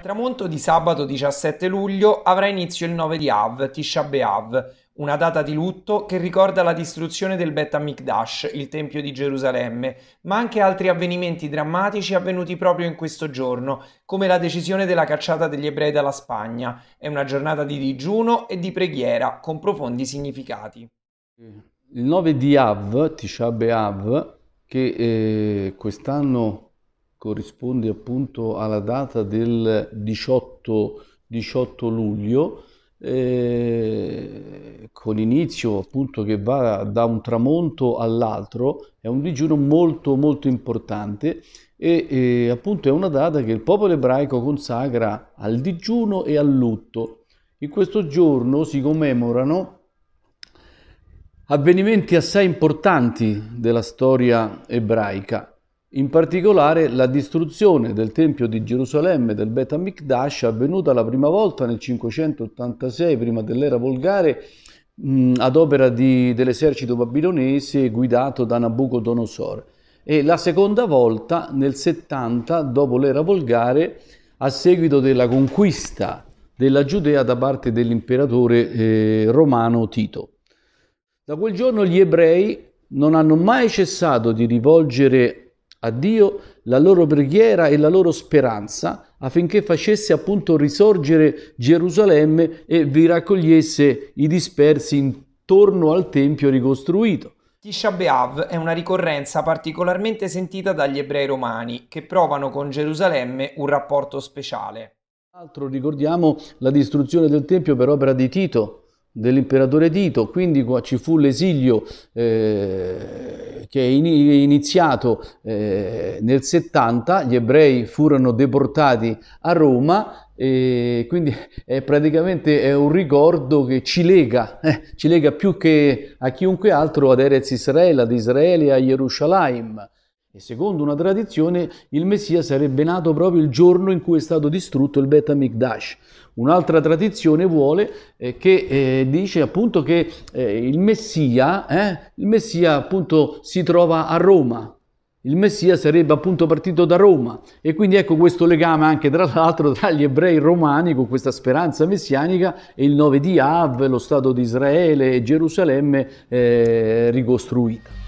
Il tramonto di sabato 17 luglio avrà inizio il 9 di Av, Tisha B'Av, una data di lutto che ricorda la distruzione del Bet Amikdash, il Tempio di Gerusalemme, ma anche altri avvenimenti drammatici avvenuti proprio in questo giorno, come la decisione della cacciata degli ebrei dalla Spagna. È una giornata di digiuno e di preghiera, con profondi significati. Il 9 di Av, Tisha B'Av, che eh, quest'anno corrisponde appunto alla data del 18, 18 luglio, eh, con inizio appunto che va da un tramonto all'altro, è un digiuno molto molto importante e, e eh, appunto è una data che il popolo ebraico consacra al digiuno e al lutto. In questo giorno si commemorano avvenimenti assai importanti della storia ebraica. In particolare la distruzione del Tempio di Gerusalemme del Bet Amikdash avvenuta la prima volta nel 586 prima dell'era volgare ad opera di, dell'esercito babilonese guidato da Nabucodonosor e la seconda volta nel 70 dopo l'era volgare a seguito della conquista della Giudea da parte dell'imperatore eh, romano Tito. Da quel giorno gli ebrei non hanno mai cessato di rivolgere a Dio la loro preghiera e la loro speranza affinché facesse appunto risorgere Gerusalemme e vi raccogliesse i dispersi intorno al Tempio ricostruito. Tisha Beav è una ricorrenza particolarmente sentita dagli ebrei romani che provano con Gerusalemme un rapporto speciale. Altro ricordiamo la distruzione del Tempio per opera di Tito, dell'imperatore Tito, quindi ci fu l'esilio eh, che è iniziato eh, nel 70, gli ebrei furono deportati a Roma e quindi è praticamente è un ricordo che ci lega, eh, ci lega più che a chiunque altro ad Erez Israele, ad Israele e a Gerusalemme. E secondo una tradizione, il Messia sarebbe nato proprio il giorno in cui è stato distrutto il Bet Amikdash. Un'altra tradizione vuole eh, che eh, dice appunto che eh, il, Messia, eh, il Messia appunto si trova a Roma. Il Messia sarebbe appunto partito da Roma e quindi ecco questo legame anche tra l'altro tra gli ebrei romani con questa speranza messianica e il 9 di Av, lo Stato di Israele e Gerusalemme eh, ricostruita.